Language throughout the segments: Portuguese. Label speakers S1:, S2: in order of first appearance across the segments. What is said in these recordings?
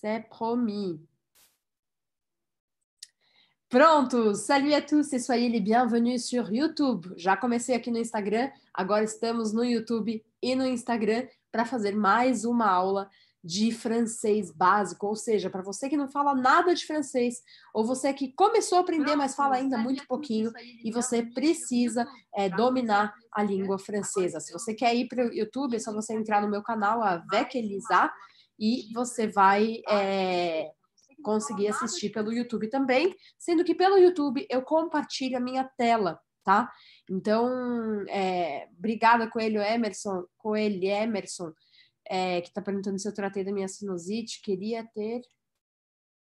S1: C'est promis. Pronto! Salut à tous e soyez les bienvenus sur YouTube. Já comecei aqui no Instagram, agora estamos no YouTube e no Instagram para fazer mais uma aula de francês básico, ou seja, para você que não fala nada de francês, ou você que começou a aprender, mas fala ainda muito pouquinho, e você precisa é, dominar a língua francesa. Se você quer ir para o YouTube, é só você entrar no meu canal, a Vequelizar, e você vai é, conseguir assistir pelo YouTube também, sendo que pelo YouTube eu compartilho a minha tela, tá? Então, é, obrigada Coelho Emerson, Coelho Emerson, é, que está perguntando se eu tratei da minha sinusite, queria ter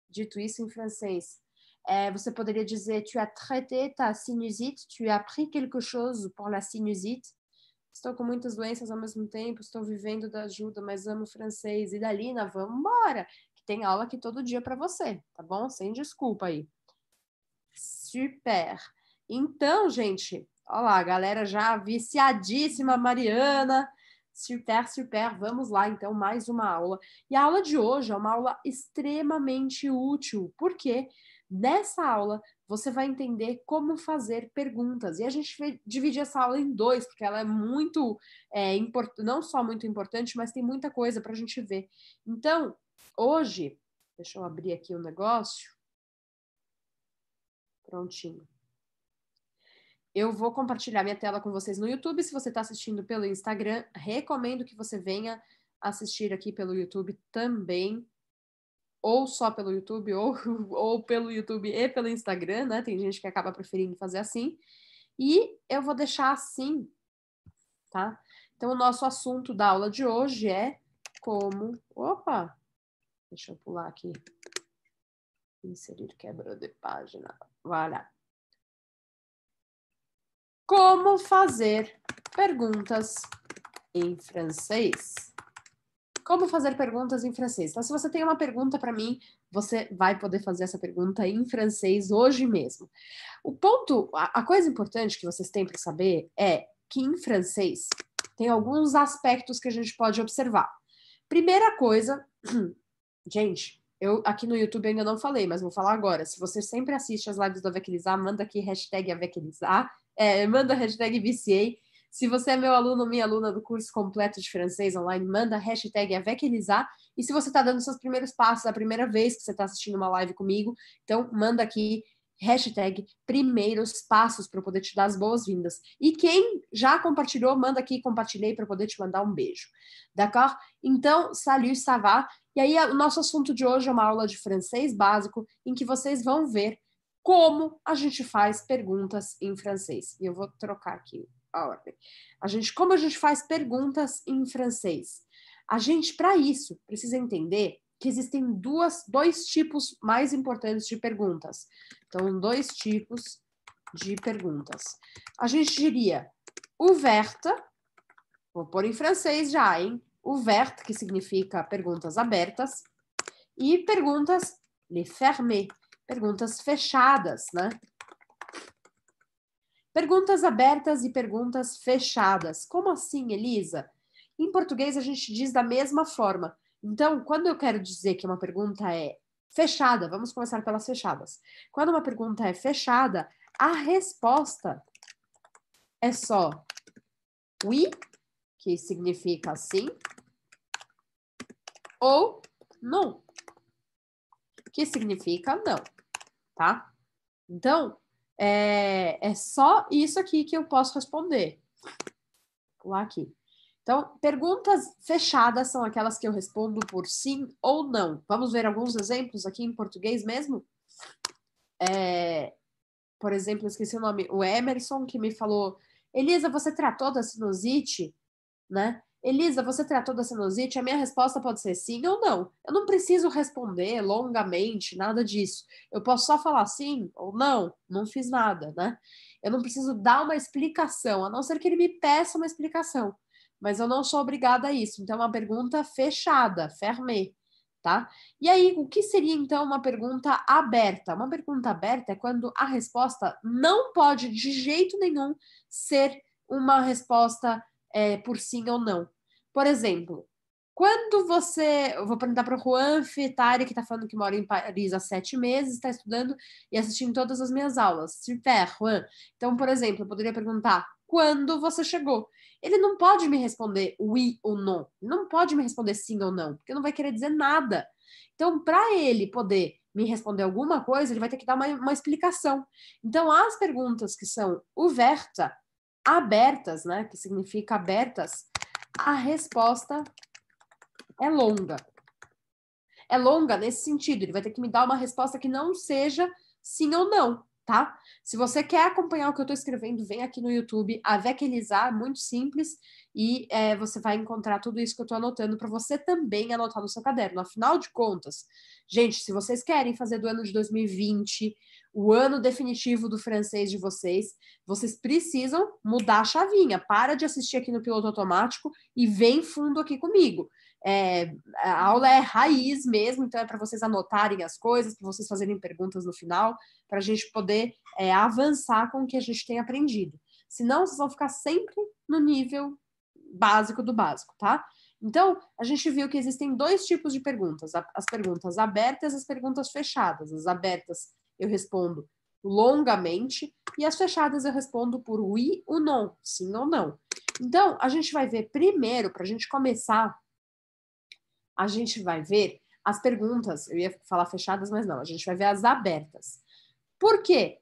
S1: dito isso em francês. É, você poderia dizer, tu as traité ta sinusite, tu as pris quelque chose pour la sinusite, estou com muitas doenças ao mesmo tempo, estou vivendo da ajuda, mas amo francês. E Dalina, vamos embora, que tem aula aqui todo dia para você, tá bom? Sem desculpa aí. Super. Então, gente, olha lá, galera já viciadíssima, Mariana. Super, super, vamos lá então, mais uma aula. E a aula de hoje é uma aula extremamente útil, porque quê? Nessa aula, você vai entender como fazer perguntas. E a gente vai dividir essa aula em dois, porque ela é muito, é, não só muito importante, mas tem muita coisa para a gente ver. Então, hoje, deixa eu abrir aqui o um negócio. Prontinho. Eu vou compartilhar minha tela com vocês no YouTube. Se você está assistindo pelo Instagram, recomendo que você venha assistir aqui pelo YouTube também ou só pelo YouTube, ou, ou pelo YouTube e pelo Instagram, né? Tem gente que acaba preferindo fazer assim. E eu vou deixar assim, tá? Então, o nosso assunto da aula de hoje é como. Opa! Deixa eu pular aqui. Inserir quebra de página. Voilà. Como fazer perguntas em francês. Como fazer perguntas em francês? Então, se você tem uma pergunta para mim, você vai poder fazer essa pergunta em francês hoje mesmo. O ponto, a, a coisa importante que vocês têm para saber é que em francês tem alguns aspectos que a gente pode observar. Primeira coisa, gente, eu aqui no YouTube ainda não falei, mas vou falar agora. Se você sempre assiste as lives do Avequilizar, manda aqui hashtag Avequilizar, é, manda hashtag VCA, se você é meu aluno minha aluna do curso completo de francês online, manda a hashtag AVECELISAR. E se você está dando seus primeiros passos, a primeira vez que você está assistindo uma live comigo, então manda aqui hashtag primeiros passos para eu poder te dar as boas-vindas. E quem já compartilhou, manda aqui, compartilhei para poder te mandar um beijo. D'accord? Então, salut, ça va? E aí, o nosso assunto de hoje é uma aula de francês básico, em que vocês vão ver como a gente faz perguntas em francês. E eu vou trocar aqui a ordem. A gente, como a gente faz perguntas em francês? A gente, para isso, precisa entender que existem duas, dois tipos mais importantes de perguntas. Então, dois tipos de perguntas. A gente diria ouverte, vou pôr em francês já, hein? Ouverte, que significa perguntas abertas, e perguntas les fermées, perguntas fechadas, né? Perguntas abertas e perguntas fechadas. Como assim, Elisa? Em português, a gente diz da mesma forma. Então, quando eu quero dizer que uma pergunta é fechada, vamos começar pelas fechadas. Quando uma pergunta é fechada, a resposta é só oui, que significa sim, ou não, que significa não, tá? Então, é, é só isso aqui que eu posso responder. Lá aqui. Então, perguntas fechadas são aquelas que eu respondo por sim ou não. Vamos ver alguns exemplos aqui em português mesmo? É, por exemplo, esqueci o nome, o Emerson, que me falou: Elisa, você tratou da sinusite? Né? Elisa, você tratou da sinusite? A minha resposta pode ser sim ou não. Eu não preciso responder longamente, nada disso. Eu posso só falar sim ou não, não fiz nada, né? Eu não preciso dar uma explicação, a não ser que ele me peça uma explicação. Mas eu não sou obrigada a isso. Então, é uma pergunta fechada, fermé, tá? E aí, o que seria então uma pergunta aberta? Uma pergunta aberta é quando a resposta não pode, de jeito nenhum, ser uma resposta é, por sim ou não. Por exemplo, quando você. Eu vou perguntar para o Juan Fetari, que está falando que mora em Paris há sete meses, está estudando e assistindo todas as minhas aulas. Super, Juan. Então, por exemplo, eu poderia perguntar: quando você chegou? Ele não pode me responder oui ou não. Ele não pode me responder sim ou não, porque não vai querer dizer nada. Então, para ele poder me responder alguma coisa, ele vai ter que dar uma, uma explicação. Então, as perguntas que são ouvertas, abertas, né, que significa abertas, a resposta é longa. É longa nesse sentido, ele vai ter que me dar uma resposta que não seja sim ou não, tá? Se você quer acompanhar o que eu estou escrevendo, vem aqui no YouTube, a Vequelizar, muito simples, e é, você vai encontrar tudo isso que eu estou anotando para você também anotar no seu caderno. Afinal de contas, gente, se vocês querem fazer do ano de 2020 o ano definitivo do francês de vocês, vocês precisam mudar a chavinha. Para de assistir aqui no piloto automático e vem fundo aqui comigo. É, a aula é raiz mesmo, então é para vocês anotarem as coisas, para vocês fazerem perguntas no final, para a gente poder é, avançar com o que a gente tem aprendido. Senão, vocês vão ficar sempre no nível básico do básico, tá? Então, a gente viu que existem dois tipos de perguntas: as perguntas abertas e as perguntas fechadas. As abertas eu respondo longamente e as fechadas eu respondo por oui ou não, sim ou não. Então, a gente vai ver primeiro, para a gente começar, a gente vai ver as perguntas. Eu ia falar fechadas, mas não, a gente vai ver as abertas. Por quê?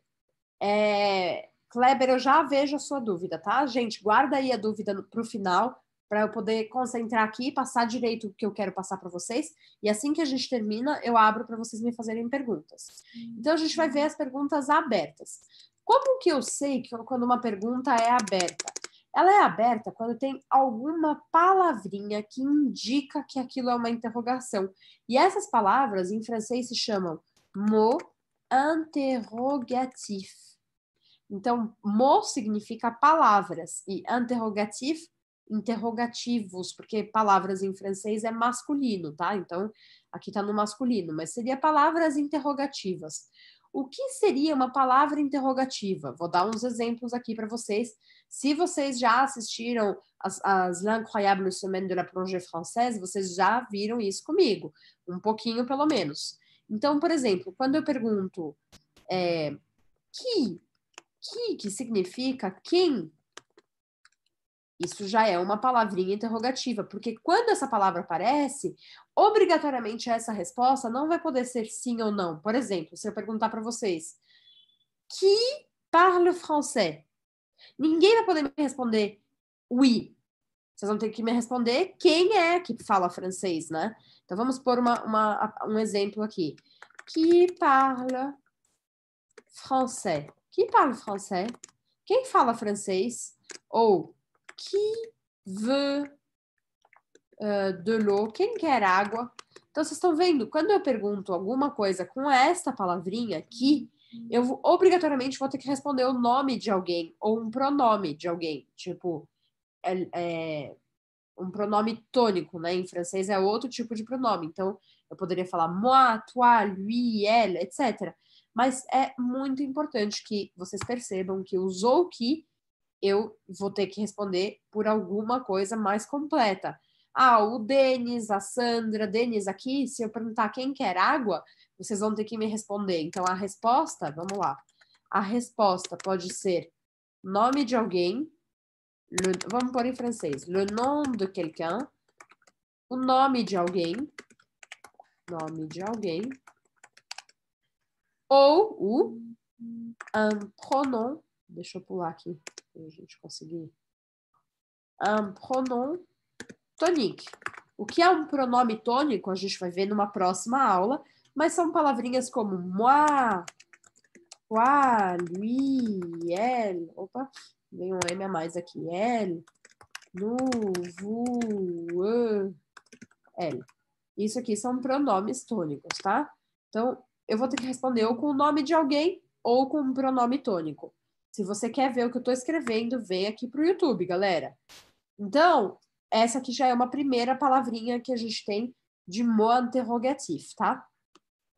S1: É, Kleber, eu já vejo a sua dúvida, tá? Gente, guarda aí a dúvida para o final, para eu poder concentrar aqui e passar direito o que eu quero passar para vocês. E assim que a gente termina, eu abro para vocês me fazerem perguntas. Então, a gente vai ver as perguntas abertas. Como que eu sei que quando uma pergunta é aberta? Ela é aberta quando tem alguma palavrinha que indica que aquilo é uma interrogação. E essas palavras em francês se chamam mot interrogatif. Então, mo significa palavras e interrogatif, interrogativos, porque palavras em francês é masculino, tá? Então, aqui está no masculino, mas seria palavras interrogativas. O que seria uma palavra interrogativa? Vou dar uns exemplos aqui para vocês. Se vocês já assistiram as, as L'Incroyable Semaine de la Plongée Française, vocês já viram isso comigo, um pouquinho pelo menos. Então, por exemplo, quando eu pergunto é, que Ki, que significa quem, isso já é uma palavrinha interrogativa, porque quando essa palavra aparece, obrigatoriamente essa resposta não vai poder ser sim ou não. Por exemplo, se eu perguntar para vocês, qui parle français? Ninguém vai poder me responder oui. Vocês vão ter que me responder quem é que fala francês, né? Então vamos pôr uma, uma, um exemplo aqui. Qui parle français? Qui parle français? Quem fala francês? Ou qui veut uh, de l'eau? Quem quer água? Então, vocês estão vendo, quando eu pergunto alguma coisa com esta palavrinha aqui, eu obrigatoriamente vou ter que responder o nome de alguém ou um pronome de alguém. Tipo, é, é, um pronome tônico, né? Em francês é outro tipo de pronome. Então, eu poderia falar moi, toi, lui, elle, etc mas é muito importante que vocês percebam que usou que eu vou ter que responder por alguma coisa mais completa. Ah, o Denis, a Sandra, Denis aqui, se eu perguntar quem quer água, vocês vão ter que me responder. Então, a resposta, vamos lá. A resposta pode ser nome de alguém, le, vamos pôr em francês, le nom de quelqu'un, o nome de alguém, nome de alguém, ou o um pronom, deixa eu pular aqui para a gente conseguir, um pronom tonique. O que é um pronome tônico, a gente vai ver numa próxima aula, mas são palavrinhas como moi, toi, lui, elle, opa, vem um M a mais aqui, elle, nous, vous, eux, elle. Isso aqui são pronomes tônicos, tá? Então, eu vou ter que responder ou com o nome de alguém ou com um pronome tônico. Se você quer ver o que eu estou escrevendo, vem aqui para o YouTube, galera. Então, essa aqui já é uma primeira palavrinha que a gente tem de mot interrogatif, tá?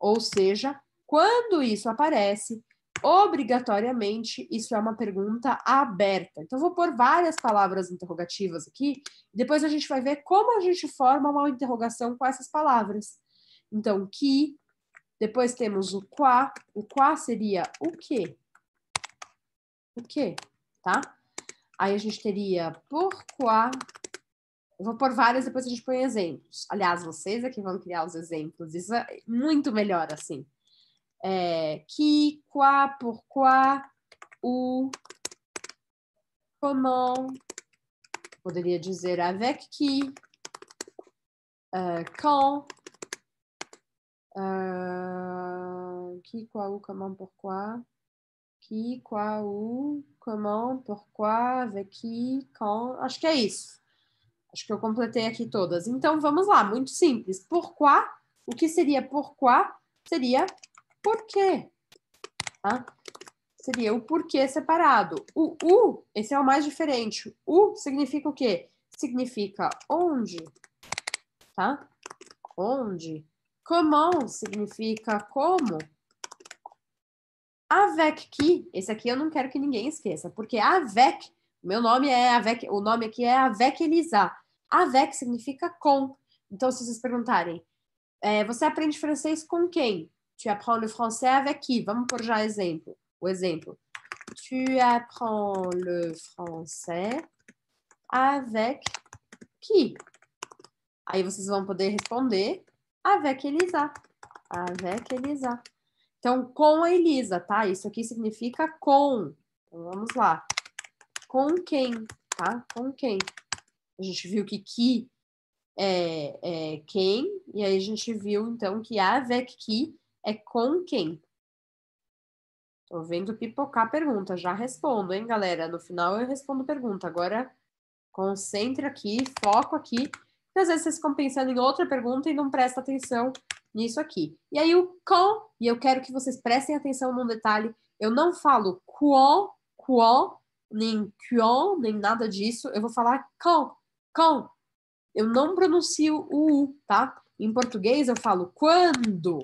S1: Ou seja, quando isso aparece, obrigatoriamente isso é uma pergunta aberta. Então, vou pôr várias palavras interrogativas aqui, depois a gente vai ver como a gente forma uma interrogação com essas palavras. Então, que, depois temos o qua. O qua seria o que? O que, tá? Aí a gente teria por qua. Eu vou pôr várias, depois a gente põe exemplos. Aliás, vocês aqui é vão criar os exemplos. Isso é muito melhor assim. É, que, qua, por qua, o, comment. Poderia dizer avec qui, uh, é, quand Euh, ah, qui, quoi, où, comment, pourquoi. Qui, quoi, où, comment, pourquoi, avec qui, com. Acho que é isso. Acho que eu completei aqui todas. Então vamos lá, muito simples. Porquá, o que seria porquá? Seria porquê. Tá? Seria o porquê separado. O U, esse é o mais diferente. U significa o quê? Significa onde, tá? Onde? Comment significa como. Avec qui, esse aqui eu não quero que ninguém esqueça, porque avec, meu nome é avec, o nome aqui é avec Elisa. Avec significa com. Então, se vocês perguntarem, é, você aprende francês com quem? Tu apprends le français avec qui? Vamos por já exemplo, o exemplo. Tu apprends le français avec qui? Aí vocês vão poder responder avec Elisa. Avec Elisa. Então, com a Elisa, tá? Isso aqui significa com. Então, vamos lá. Com quem, tá? Com quem. A gente viu que que é, é quem, e aí a gente viu, então, que avec qui é com quem. Tô vendo pipocar pergunta, já respondo, hein, galera? No final eu respondo pergunta. Agora, concentra aqui, foco aqui e às vezes vocês ficam pensando em outra pergunta e não presta atenção nisso aqui. E aí o com, e eu quero que vocês prestem atenção num detalhe, eu não falo qual, qual, nem qual, nem nada disso, eu vou falar com, com. Eu não pronuncio o u, tá? Em português eu falo quando,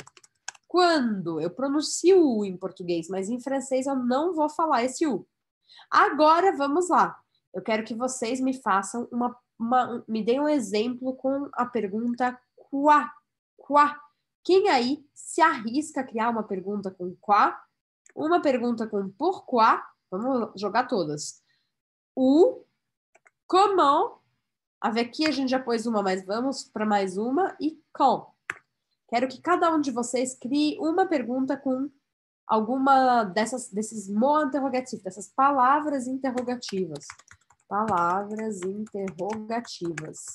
S1: quando. Eu pronuncio o U em português, mas em francês eu não vou falar esse U. Agora vamos lá. Eu quero que vocês me façam uma uma, me dê um exemplo com a pergunta quá, quá. Quem aí se arrisca a criar uma pergunta com quá, uma pergunta com pourquoi, vamos jogar todas. O, como? avec qui a gente já pôs uma, mas vamos para mais uma, e com. Quero que cada um de vocês crie uma pergunta com alguma dessas, desses mots interrogativos, dessas palavras interrogativas palavras interrogativas.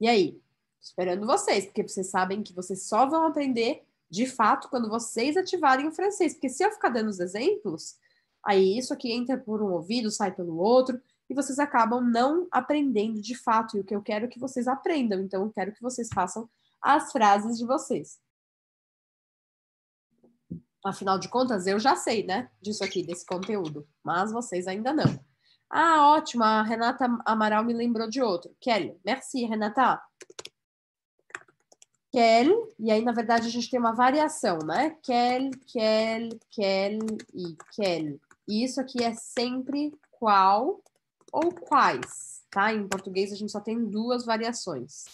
S1: E aí? Esperando vocês, porque vocês sabem que vocês só vão aprender de fato quando vocês ativarem o francês. Porque se eu ficar dando os exemplos, aí isso aqui entra por um ouvido, sai pelo outro, e vocês acabam não aprendendo de fato. E o que eu quero é que vocês aprendam. Então, eu quero que vocês façam as frases de vocês. Afinal de contas, eu já sei, né? Disso aqui, desse conteúdo. Mas vocês ainda não. Ah, ótimo. A Renata Amaral me lembrou de outro. Kelly. Merci, Renata. Kelly. E aí, na verdade, a gente tem uma variação, né? Kelly, Kelly, Kelly e Kelly. E isso aqui é sempre qual ou quais, tá? Em português, a gente só tem duas variações.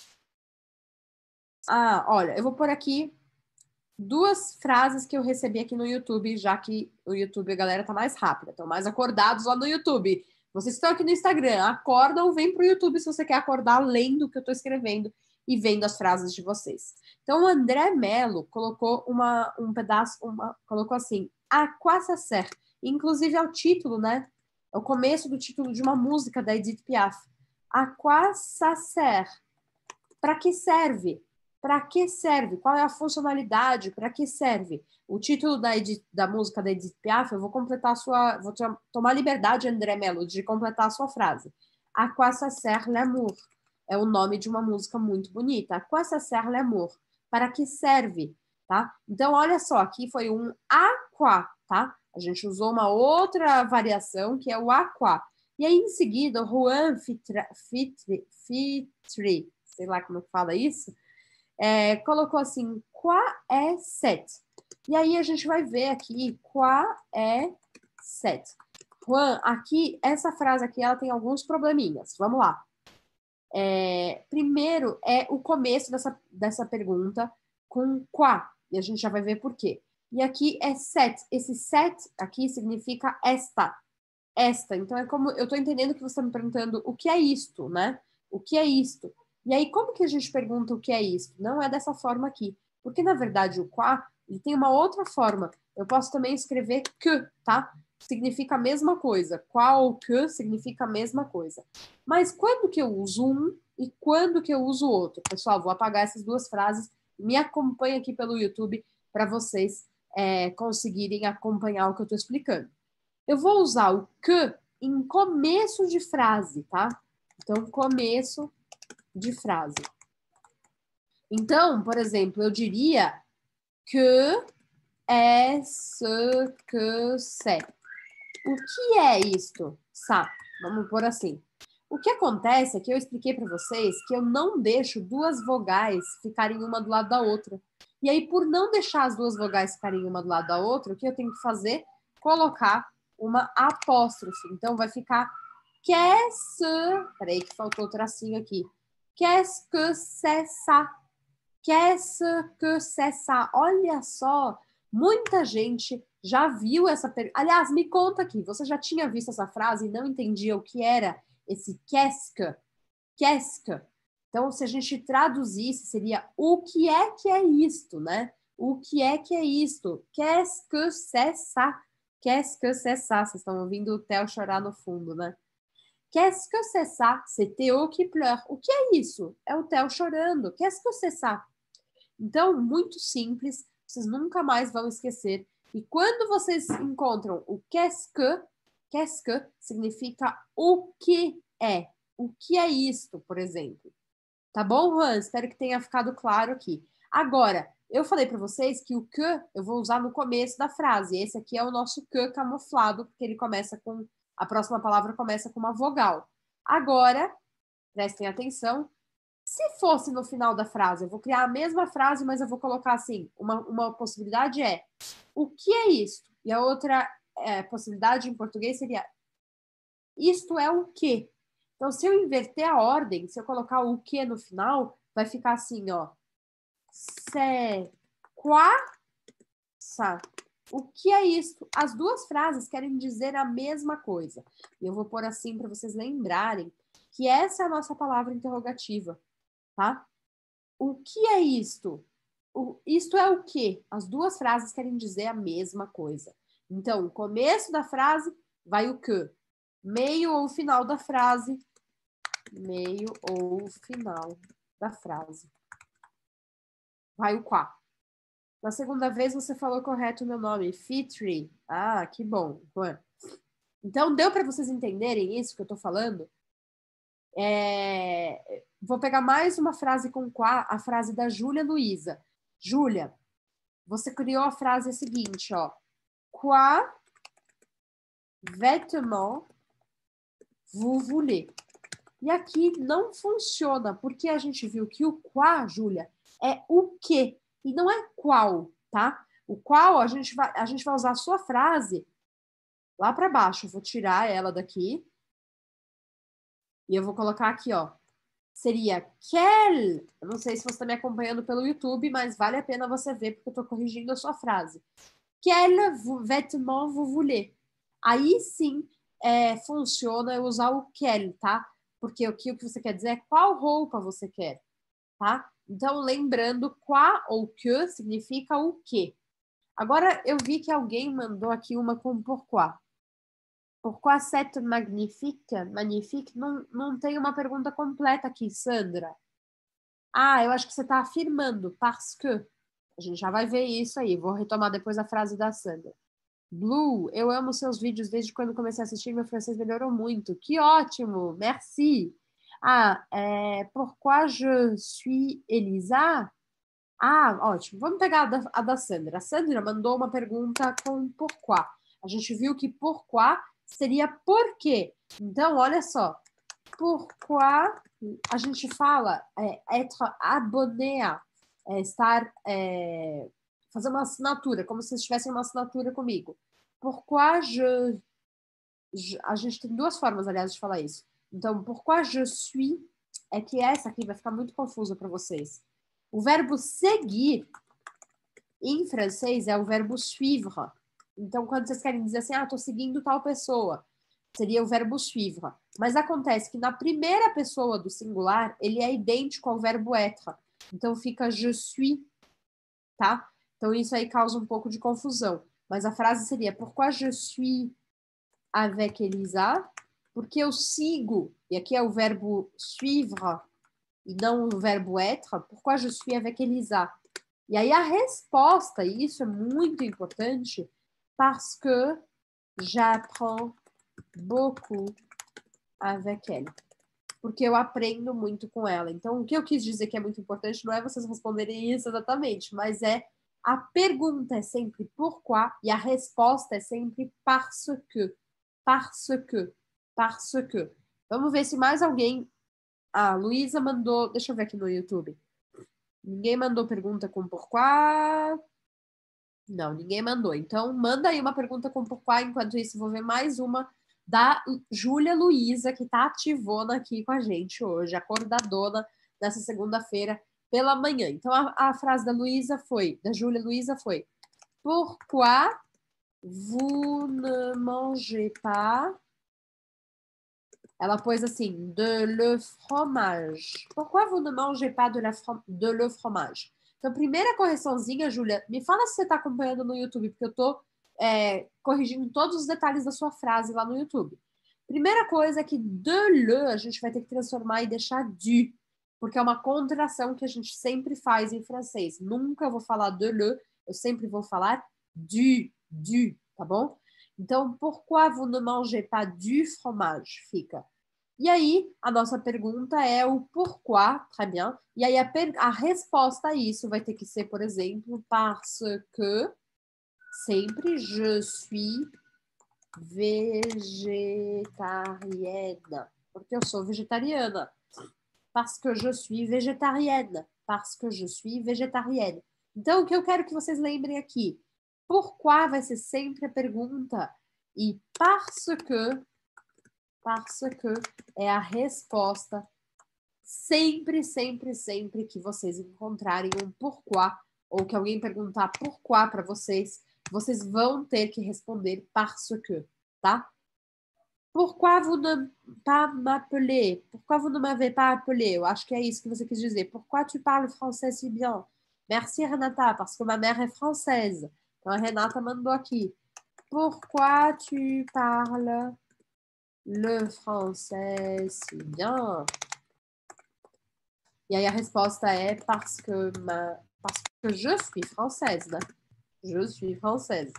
S1: Ah, olha, eu vou pôr aqui duas frases que eu recebi aqui no YouTube, já que o YouTube a galera tá mais rápida, estão mais acordados lá no YouTube. Vocês estão aqui no Instagram, acordam, vem pro YouTube se você quer acordar lendo o que eu tô escrevendo e vendo as frases de vocês. Então o André Mello colocou uma, um pedaço, uma, colocou assim, a quase certo. Inclusive é o título, né? É o começo do título de uma música da Edith Piaf. A quase serve Para que serve? Para que serve? Qual é a funcionalidade? Para que serve? O título da, Edith, da, música da Edith Piaf, eu vou completar a sua. Vou tomar liberdade, André Melo, de completar a sua frase. A quoi ça sert l'amour? É o nome de uma música muito bonita. A quoi ça sert l'amour? Para que serve? Tá? Então, olha só, aqui foi um aqua, tá? A gente usou uma outra variação, que é o aqua. E aí, em seguida, o Juan Fitri, Fitri, Fitri sei lá como é fala isso, é, colocou assim, qua é set? E aí a gente vai ver aqui, qua é set? Juan, aqui, essa frase aqui, ela tem alguns probleminhas. Vamos lá. É, primeiro é o começo dessa, dessa pergunta com qua, e a gente já vai ver por quê. E aqui é set. Esse set aqui significa esta. Esta. Então é como eu estou entendendo que você está me perguntando o que é isto, né? O que é isto? E aí, como que a gente pergunta o que é isso? Não é dessa forma aqui. Porque, na verdade, o qua ele tem uma outra forma. Eu posso também escrever que, tá? Significa a mesma coisa. Qual ou que significa a mesma coisa. Mas quando que eu uso um e quando que eu uso o outro? Pessoal, vou apagar essas duas frases. Me acompanha aqui pelo YouTube para vocês é, conseguirem acompanhar o que eu estou explicando. Eu vou usar o que em começo de frase, tá? Então, começo de frase. Então, por exemplo, eu diria que é ce que c'est. O que é isto? Sabe? Vamos por assim. O que acontece é que eu expliquei para vocês que eu não deixo duas vogais ficarem uma do lado da outra. E aí, por não deixar as duas vogais ficarem uma do lado da outra, o que eu tenho que fazer? Colocar uma apóstrofe. Então, vai ficar que é ce. Peraí, que faltou o tracinho aqui. Qu'est-ce que c'est ça? Qu'est-ce que c'est ça? Olha só, muita gente já viu essa pergunta. Aliás, me conta aqui, você já tinha visto essa frase e não entendia o que era esse qu'est-ce que? Qu'est-ce que? Então, se a gente traduzisse, seria o que é que é isto, né? O que é que é isto? Qu'est-ce que c'est ça? Qu'est-ce que c'est ça? Vocês estão ouvindo o Theo chorar no fundo, né? Qu'est-ce que c'est ça? C'est Theo qui pleure. O que é isso? É o Theo chorando. Qu'est-ce que c'est ça? Então, muito simples, vocês nunca mais vão esquecer. E quando vocês encontram o qu'est-ce que, qu'est-ce que significa o que é. O que é isto, por exemplo. Tá bom, Juan? Espero que tenha ficado claro aqui. Agora, eu falei para vocês que o que eu vou usar no começo da frase. Esse aqui é o nosso que camuflado, porque ele começa com a próxima palavra começa com uma vogal. Agora, prestem atenção, se fosse no final da frase, eu vou criar a mesma frase, mas eu vou colocar assim: uma, uma possibilidade é o que é isto? E a outra é, possibilidade em português seria isto é o que? Então, se eu inverter a ordem, se eu colocar o que no final, vai ficar assim, ó. Se qua sa o que é isso? As duas frases querem dizer a mesma coisa. E eu vou pôr assim para vocês lembrarem que essa é a nossa palavra interrogativa, tá? O que é isto? O, isto é o quê? As duas frases querem dizer a mesma coisa. Então, o começo da frase vai o que? Meio ou final da frase? Meio ou final da frase. Vai o quá. Na segunda vez você falou correto o meu nome, Fitri. Ah, que bom. Então, deu para vocês entenderem isso que eu estou falando? É... Vou pegar mais uma frase com Quá, a frase da Júlia Luiza. Júlia, você criou a frase é seguinte, ó. Qua vêtement vous voulez? E aqui não funciona, porque a gente viu que o qua, Júlia, é o que. E não é qual, tá? O qual a gente vai, a gente vai usar a sua frase lá para baixo. Eu vou tirar ela daqui e eu vou colocar aqui, ó. Seria quel. Eu não sei se você está me acompanhando pelo YouTube, mas vale a pena você ver, porque eu estou corrigindo a sua frase. Quel vêtement vous voulez? Aí sim é, funciona eu usar o quel, tá? Porque o que você quer dizer é qual roupa você quer, tá? Então, lembrando, qua ou que significa o que. Agora, eu vi que alguém mandou aqui uma com pourquoi. Pourquoi cette magnifique? Magnifique? Não, não tem uma pergunta completa aqui, Sandra. Ah, eu acho que você está afirmando, parce que. A gente já vai ver isso aí. Vou retomar depois a frase da Sandra. Blue, eu amo seus vídeos desde quando comecei a assistir, meu francês melhorou muito. Que ótimo! Merci! Ah, é, pourquoi je suis Elisa? Ah, ótimo. Vamos pegar a da, a da, Sandra. A Sandra mandou uma pergunta com porquê. A gente viu que porquê seria por quê. Então, olha só. Porquê a gente fala é, être abonné é, estar, é, fazer uma assinatura, como se estivessem uma assinatura comigo. Porquê je, je... A gente tem duas formas, aliás, de falar isso. Então, pourquoi je suis é que essa aqui vai ficar muito confusa para vocês. O verbo seguir em francês é o verbo suivre. Então, quando vocês querem dizer assim, ah, estou seguindo tal pessoa, seria o verbo suivre. Mas acontece que na primeira pessoa do singular, ele é idêntico ao verbo être. Então, fica je suis, tá? Então, isso aí causa um pouco de confusão. Mas a frase seria, pourquoi je suis avec Elisa? porque eu sigo, e aqui é o verbo suivre e não o verbo être, pourquoi je suis avec Elisa. E aí a resposta, e isso é muito importante, parce que j'apprends beaucoup avec elle. Porque eu aprendo muito com ela. Então, o que eu quis dizer que é muito importante não é vocês responderem isso exatamente, mas é a pergunta é sempre pourquoi e a resposta é sempre parce que. Parce que parce que. Vamos ver se mais alguém. A ah, Luísa mandou. Deixa eu ver aqui no YouTube. Ninguém mandou pergunta com porquê. Não, ninguém mandou. Então, manda aí uma pergunta com porquê. Enquanto isso, vou ver mais uma da Júlia Luísa, que tá ativona aqui com a gente hoje, acordadona nessa segunda-feira pela manhã. Então, a, a frase da Luísa foi, da Júlia Luísa foi: Pourquoi vous ne mangez pas ela pôs assim, de le fromage. Pourquoi vous ne mangez pas de, la from de le fromage? Então, primeira correçãozinha, Júlia, me fala se você está acompanhando no YouTube, porque eu estou é, corrigindo todos os detalhes da sua frase lá no YouTube. Primeira coisa é que de le a gente vai ter que transformar e deixar du, porque é uma contração que a gente sempre faz em francês. Nunca vou falar de le, eu sempre vou falar du, du, tá bom? Então, pourquoi vous ne mangez pas du fromage? Fica. E aí, a nossa pergunta é o pourquoi, très bien. E aí, a, a resposta a isso vai ter que ser, por exemplo, parce que, sempre, je suis vegetariana. Porque eu sou vegetariana. Parce que je suis végétarienne. Parce que je suis vegetariana. Então, o que eu quero que vocês lembrem aqui? Pourquoi vai ser sempre a pergunta. E parce que parce é a resposta sempre, sempre, sempre que vocês encontrarem um porquê ou que alguém perguntar porquê para vocês, vocês vão ter que responder parce tá? Pourquoi vous ne pas m'appeler? Pourquoi vous ne m'avez pas appelé? Eu acho que é isso que você quis dizer. Pourquoi tu parles français si bien? Merci Renata, parce que ma mère é française. Então a Renata mandou aqui. Pourquoi tu parles Le français, c'est bien. Et la a resposta parce que, parce que je suis française. Je suis française.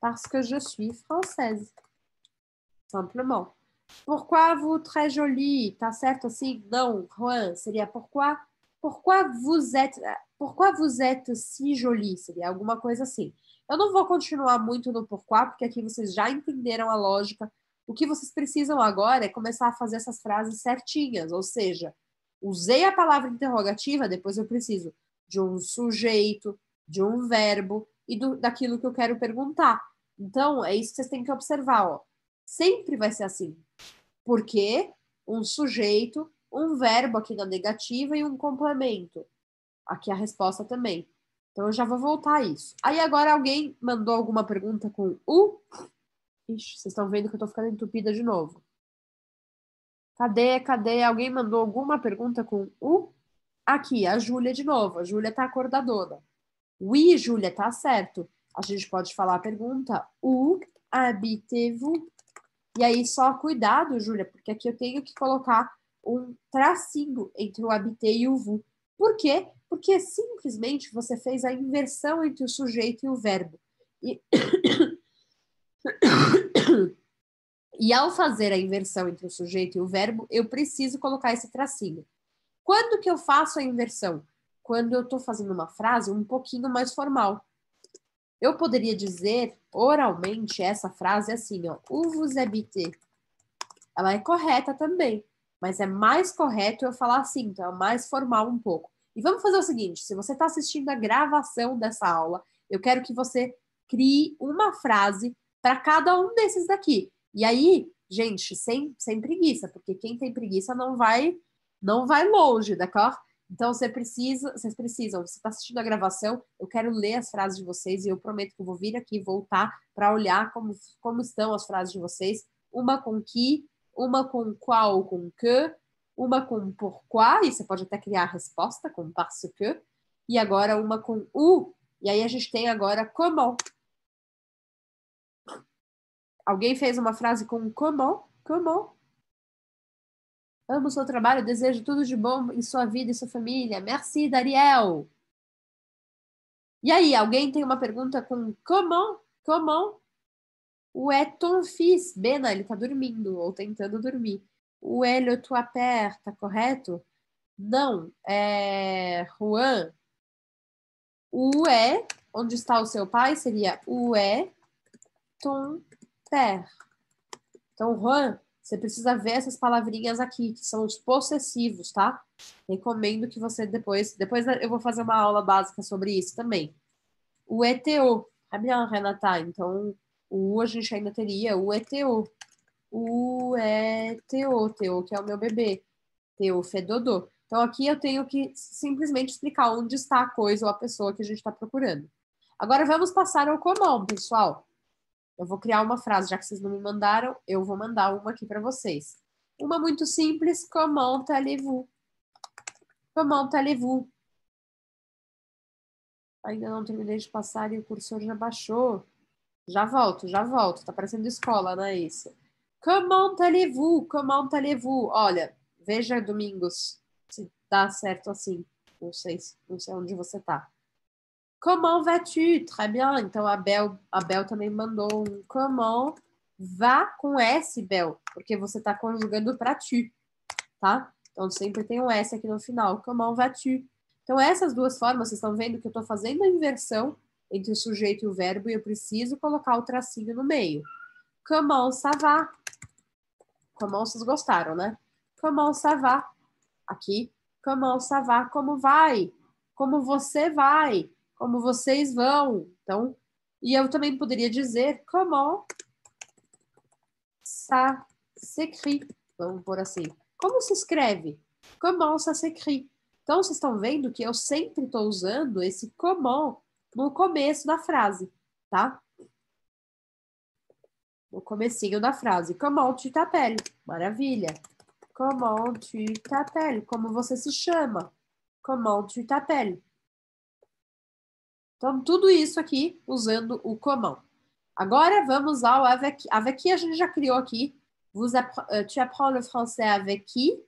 S1: Parce que je suis française. Simplement. Pourquoi vous très jolie? Tá certo assim? Non, Juan, seria pourquoi? Pourquoi vous êtes, pourquoi vous êtes si jolie? Seria alguma coisa assim. Eu não vou continuar muito no porquê, porque aqui vocês já entenderam a lógica O que vocês precisam agora é começar a fazer essas frases certinhas, ou seja, usei a palavra interrogativa, depois eu preciso de um sujeito, de um verbo e do, daquilo que eu quero perguntar. Então, é isso que vocês têm que observar, ó. Sempre vai ser assim. Porque um sujeito, um verbo aqui na negativa e um complemento. Aqui a resposta também. Então, eu já vou voltar a isso. Aí, agora, alguém mandou alguma pergunta com o? Ixi, vocês estão vendo que eu tô ficando entupida de novo. Cadê, cadê? Alguém mandou alguma pergunta com U? Aqui, a Júlia de novo. A Júlia tá acordadona. Oui, Júlia, tá certo. A gente pode falar a pergunta U habitevo. E aí, só cuidado, Júlia, porque aqui eu tenho que colocar um tracinho entre o habite e o vu. Por quê? Porque simplesmente você fez a inversão entre o sujeito e o verbo. E e ao fazer a inversão entre o sujeito e o verbo, eu preciso colocar esse tracinho. Quando que eu faço a inversão? Quando eu estou fazendo uma frase um pouquinho mais formal. Eu poderia dizer oralmente essa frase assim, ó, é bitê. Ela é correta também, mas é mais correto eu falar assim, então é mais formal um pouco. E vamos fazer o seguinte: se você está assistindo a gravação dessa aula, eu quero que você crie uma frase para cada um desses daqui. E aí, gente, sem, sem preguiça, porque quem tem preguiça não vai não vai longe, d'accord? Né, então você precisa, vocês precisam, você está assistindo a gravação, eu quero ler as frases de vocês e eu prometo que eu vou vir aqui voltar para olhar como, como estão as frases de vocês, uma com que, uma com qual, com que, uma com pourquoi, e você pode até criar a resposta com parce que, e agora uma com o, e aí a gente tem agora como Alguém fez uma frase com como? Como? Amo seu trabalho, desejo tudo de bom em sua vida e sua família. Merci, Dariel. E aí, alguém tem uma pergunta com como? Como? O é ton fils, Bena, ele tá dormindo ou tentando dormir. O é le toi père, tá correto? Não, é Juan. O é, onde está o seu pai, seria o é ton terra. É. Então, Juan, você precisa ver essas palavrinhas aqui, que são os possessivos, tá? Recomendo que você depois. Depois eu vou fazer uma aula básica sobre isso também. O ETO. a minha Renata? Então, o U a gente ainda teria o ETO. O ETO, TO, que é o meu bebê. TO Fedodô. Então, aqui eu tenho que simplesmente explicar onde está a coisa ou a pessoa que a gente está procurando. Agora, vamos passar ao comum, pessoal. Eu vou criar uma frase, já que vocês não me mandaram, eu vou mandar uma aqui para vocês. Uma muito simples, comment allez-vous? Comment allez-vous? Ainda não terminei de passar e o cursor já baixou. Já volto, já volto. Tá parecendo escola, né, isso? Comment allez-vous? Comment allez-vous? Olha, veja domingos se dá certo assim. Não sei, não sei onde você tá. Comment vas-tu? Très bien. Então a Bel, a Bel também mandou um comment vá com S, Bel, porque você está conjugando para tu, tá? Então sempre tem um S aqui no final. Comment vas-tu? Então essas duas formas, vocês estão vendo que eu estou fazendo a inversão entre o sujeito e o verbo e eu preciso colocar o tracinho no meio. Comment ça va? Comment vocês gostaram, né? Comment ça va? Aqui. Comment ça va? Como vai? Como você vai? como vocês vão. Então, e eu também poderia dizer como ça s'écrit. Vamos por assim. Como se escreve? Como ça s'écrit. Então, vocês estão vendo que eu sempre estou usando esse como no começo da frase, tá? No comecinho da frase. Comment tu t'appelles? Maravilha. Comment tu t'appelles? Como você se chama? Comment tu t'appelles? Então, tudo isso aqui usando o comão. Agora, vamos ao avec. Avec qui a gente já criou aqui. Vous appre euh, tu apprends le français avec qui?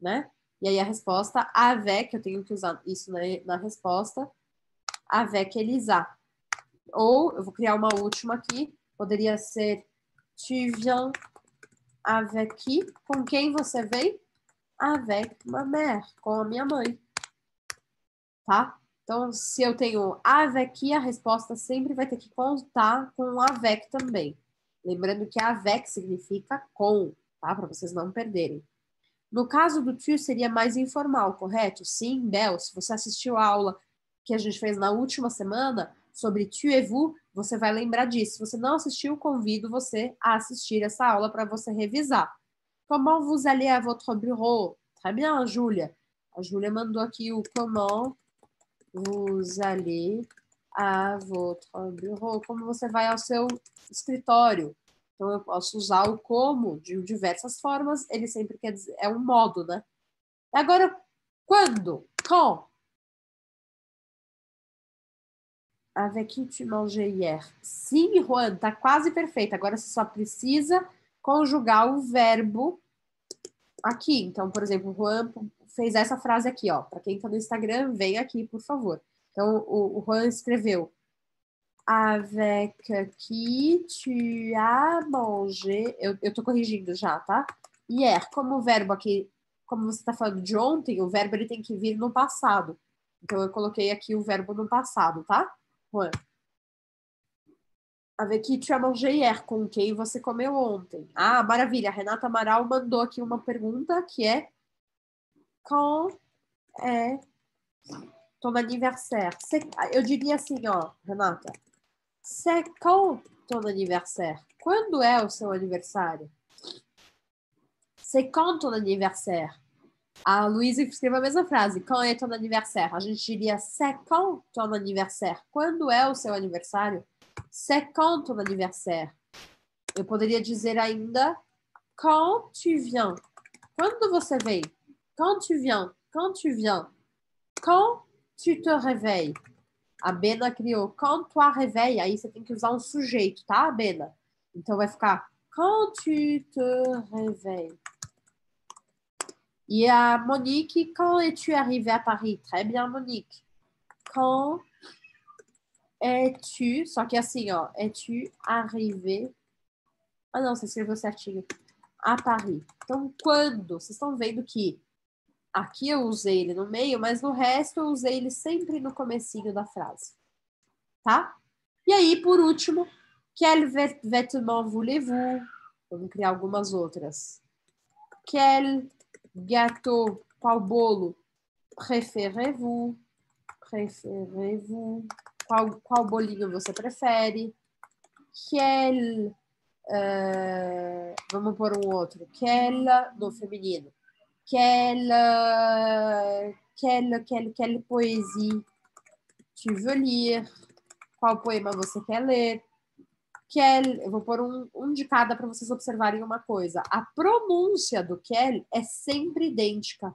S1: Né? E aí a resposta, avec, eu tenho que usar isso na, na resposta, avec Elisa. Ou, eu vou criar uma última aqui, poderia ser tu viens avec qui? Com quem você vem? Avec ma mère, com a minha mãe. Tá? Então, se eu tenho AVEC, a resposta sempre vai ter que contar com AVEC também. Lembrando que AVEC significa com, tá? Para vocês não perderem. No caso do tio, seria mais informal, correto? Sim, Bel, se você assistiu a aula que a gente fez na última semana sobre tio e vous, você vai lembrar disso. Se você não assistiu, convido você a assistir essa aula para você revisar. Comment vous allez à votre bureau? Très bien, Júlia. A Júlia mandou aqui o comment vous allez à votre bureau, como você vai ao seu escritório. Então, eu posso usar o como de diversas formas, ele sempre quer dizer, é um modo, né? Agora, quando? com Avec qui tu manges hier? Sim, Juan, tá quase perfeito. Agora você só precisa conjugar o verbo aqui. Então, por exemplo, Juan fez essa frase aqui, ó. Para quem está no Instagram, vem aqui, por favor. Então, o, o Juan escreveu: Avec qui tu as mangé? Eu, eu tô corrigindo já, tá? Hier, é, como o verbo aqui, como você está falando de ontem, o verbo ele tem que vir no passado. Então, eu coloquei aqui o verbo no passado, tá? Juan. Avec qui tu as mangé hier? Com quem você comeu ontem? Ah, maravilha. A Renata Amaral mandou aqui uma pergunta que é quand é ton anniversaire? Eu diria assim, ó, Renata. C'est quand ton anniversaire? Quando é o seu aniversário? C'est quand ton anniversaire? A Luísa escreveu a mesma frase. Quand é ton anniversaire? A gente diria c'est quand ton anniversaire? Quando é o seu aniversário? C'est quand ton anniversaire? Eu poderia dizer ainda quand tu viens? Quando você vem? quand tu viens, quand tu viens, quand tu te réveilles. A ah, Bena criou, quand tu réveilles, hein, aí você tem que usar um sujeito, tá, Bena? Então vai ficar, quand tu te réveilles. Et à Monique, quand es-tu arrivée à Paris? Très bien, Monique. Quand es-tu, só que assim, ó, es-tu arrivée? Ah, não, você escreveu certinho. à Paris. Então, quando? Vocês estão vendo que Aqui eu usei ele no meio, mas no resto eu usei ele sempre no comecinho da frase, tá? E aí, por último, quel vêtement voulez-vous? Vamos criar algumas outras. Quel gâteau, qual bolo préférez-vous? Préférez-vous? Qual, qual bolinho você prefere? Quel Uh, eh, vamos por um outro. Quel no feminino. Quelle, quelle, quelle, quelle poésie tu veux lire? Qual poema você quer ler? Quel, eu vou pôr um, um de cada para vocês observarem uma coisa. A pronúncia do quel é sempre idêntica.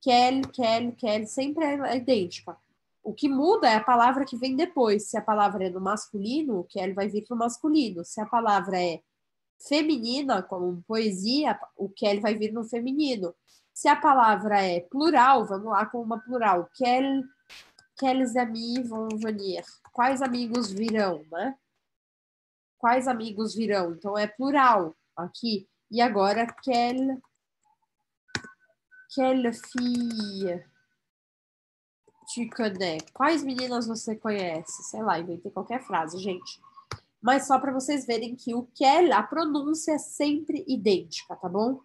S1: Quel, quel, quel, sempre é idêntica. O que muda é a palavra que vem depois. Se a palavra é no masculino, o quel vai vir para o masculino. Se a palavra é feminina, como poesia, o ele vai vir no feminino. Se a palavra é plural, vamos lá com uma plural. Quel, quels amis vão venir? Quais amigos virão, né? Quais amigos virão? Então é plural aqui. E agora, quel, quelle fille tu connais? Quais meninas você conhece? Sei lá, inventei qualquer frase, gente mas só para vocês verem que o quer, é, a pronúncia é sempre idêntica, tá bom?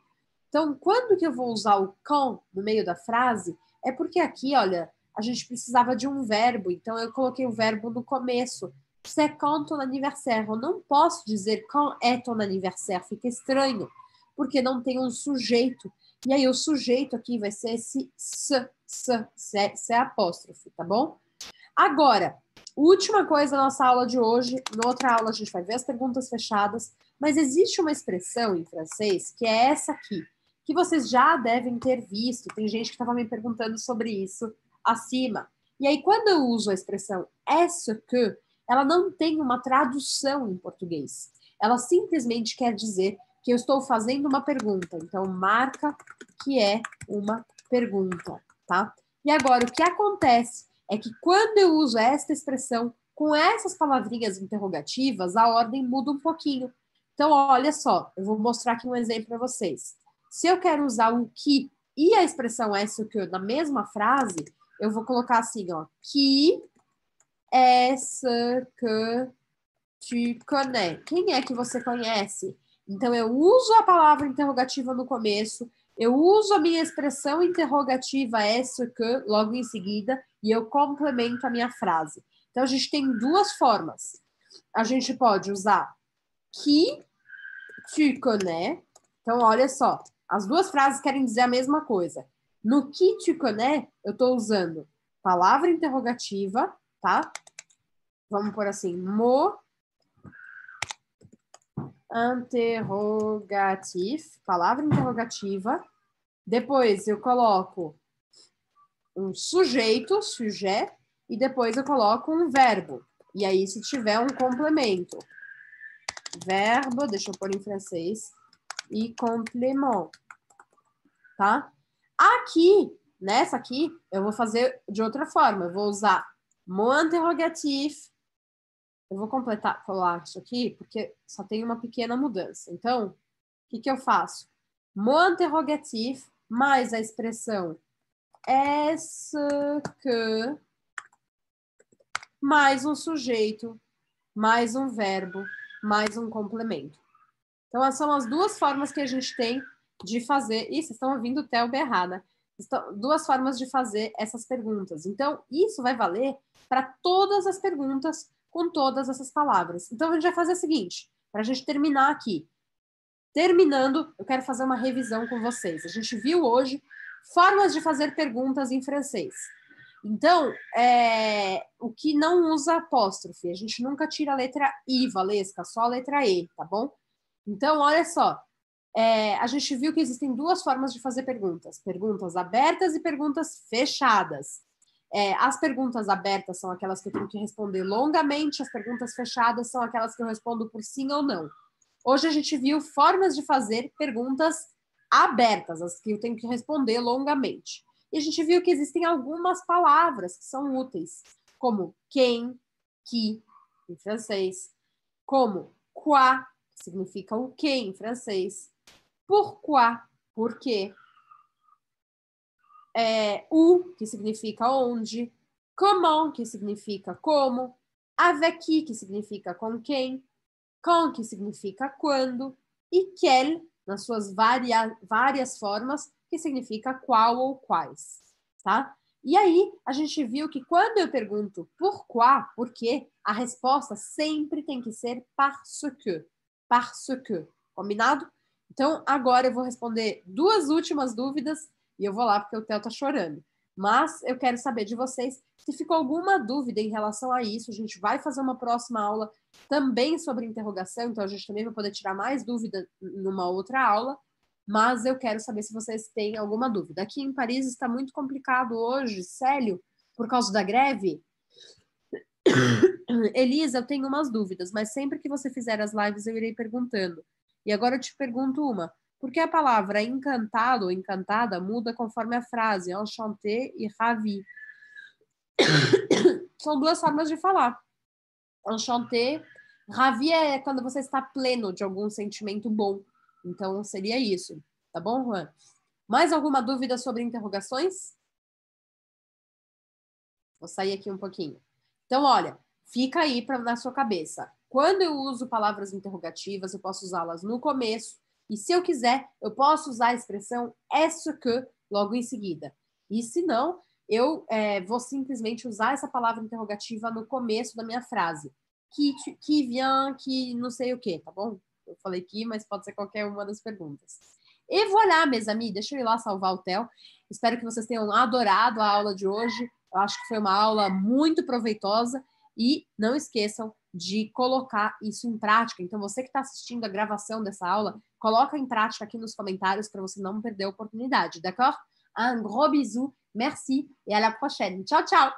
S1: Então, quando que eu vou usar o com no meio da frase? É porque aqui, olha, a gente precisava de um verbo, então eu coloquei o verbo no começo. É C'est quand ton anniversaire. Eu não posso dizer quand é ton anniversaire, fica estranho, porque não tem um sujeito. E aí o sujeito aqui vai ser esse s, s, s, s, é apóstrofe, tá bom? Agora, Última coisa da nossa aula de hoje. Na outra aula a gente vai ver as perguntas fechadas, mas existe uma expressão em francês que é essa aqui, que vocês já devem ter visto. Tem gente que estava me perguntando sobre isso acima. E aí, quando eu uso a expressão est-ce que, ela não tem uma tradução em português. Ela simplesmente quer dizer que eu estou fazendo uma pergunta. Então, marca que é uma pergunta, tá? E agora, o que acontece é que quando eu uso esta expressão com essas palavrinhas interrogativas, a ordem muda um pouquinho. Então, olha só, eu vou mostrar aqui um exemplo para vocês. Se eu quero usar o que e a expressão essa que na mesma frase, eu vou colocar assim, ó, que essa que tu tipo, connais. Né? Quem é que você conhece? Então, eu uso a palavra interrogativa no começo, eu uso a minha expressão interrogativa essa que logo em seguida, e eu complemento a minha frase. Então, a gente tem duas formas. A gente pode usar que tu connais. Né? Então, olha só, as duas frases querem dizer a mesma coisa. No que tu connais, né, eu estou usando palavra interrogativa, tá? Vamos por assim, mo interrogatif, palavra interrogativa. Depois eu coloco um sujeito, sujet, e depois eu coloco um verbo. E aí, se tiver um complemento. Verbo, deixa eu pôr em francês, e complemento tá? Aqui, nessa aqui, eu vou fazer de outra forma. Eu vou usar mon interrogatif, eu vou completar, colar isso aqui, porque só tem uma pequena mudança. Então, o que, que eu faço? Mon interrogatif mais a expressão que mais um sujeito, mais um verbo, mais um complemento. Então, essas são as duas formas que a gente tem de fazer. Ih, vocês estão ouvindo o Theo berrar, Duas formas de fazer essas perguntas. Então, isso vai valer para todas as perguntas com todas essas palavras. Então, a gente vai fazer o seguinte, para a gente terminar aqui. Terminando, eu quero fazer uma revisão com vocês. A gente viu hoje Formas de fazer perguntas em francês. Então, é, o que não usa apóstrofe, a gente nunca tira a letra I, Valesca, só a letra E, tá bom? Então, olha só, é, a gente viu que existem duas formas de fazer perguntas: perguntas abertas e perguntas fechadas. É, as perguntas abertas são aquelas que eu tenho que responder longamente, as perguntas fechadas são aquelas que eu respondo por sim ou não. Hoje a gente viu formas de fazer perguntas abertas, as que eu tenho que responder longamente. E a gente viu que existem algumas palavras que são úteis, como quem, que, em francês, como quoi, que significa o que em francês, pourquoi, por quê, é, o, que significa onde, comment, que significa como, avec qui, que significa com quem, quand, que significa quando, e quel, nas suas varia, várias formas, que significa qual ou quais, tá? E aí, a gente viu que quando eu pergunto por quoi, por quê, a resposta sempre tem que ser parce que, parce que, combinado? Então, agora eu vou responder duas últimas dúvidas e eu vou lá porque o Theo tá chorando. Mas eu quero saber de vocês se ficou alguma dúvida em relação a isso. A gente vai fazer uma próxima aula também sobre interrogação, então a gente também vai poder tirar mais dúvida numa outra aula. Mas eu quero saber se vocês têm alguma dúvida. Aqui em Paris está muito complicado hoje, Célio, por causa da greve. Elisa, eu tenho umas dúvidas, mas sempre que você fizer as lives eu irei perguntando. E agora eu te pergunto uma porque a palavra encantado ou encantada muda conforme a frase enchanté e ravi. São duas formas de falar. Enchanté, ravi é quando você está pleno de algum sentimento bom. Então seria isso, tá bom, Juan? Mais alguma dúvida sobre interrogações? Vou sair aqui um pouquinho. Então, olha, fica aí pra, na sua cabeça. Quando eu uso palavras interrogativas, eu posso usá-las no começo, e se eu quiser, eu posso usar a expressão "é ce que logo em seguida. E se não, eu é, vou simplesmente usar essa palavra interrogativa no começo da minha frase. Que, que vient, que não sei o que, tá bom? Eu falei que, mas pode ser qualquer uma das perguntas. E voilà, meus amigos, deixa eu ir lá salvar o Theo. Espero que vocês tenham adorado a aula de hoje. Eu acho que foi uma aula muito proveitosa. E não esqueçam, de colocar isso em prática. Então, você que está assistindo a gravação dessa aula, coloca em prática aqui nos comentários para você não perder a oportunidade, d'accord? Un gros bisou, merci et à la prochaine. Tchau, tchau!